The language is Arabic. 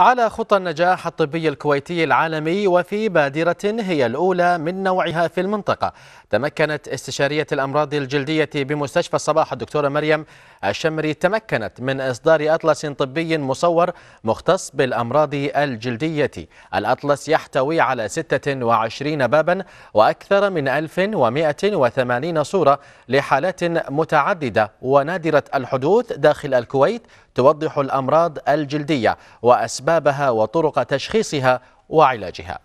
على خطى النجاح الطبي الكويتي العالمي وفي بادرة هي الأولى من نوعها في المنطقة تمكنت استشارية الأمراض الجلدية بمستشفى الصباح الدكتورة مريم الشمري تمكنت من إصدار أطلس طبي مصور مختص بالأمراض الجلدية الأطلس يحتوي على 26 بابا وأكثر من 1180 صورة لحالات متعددة ونادرة الحدوث داخل الكويت توضح الأمراض الجلدية وأسبابها وطرق تشخيصها وعلاجها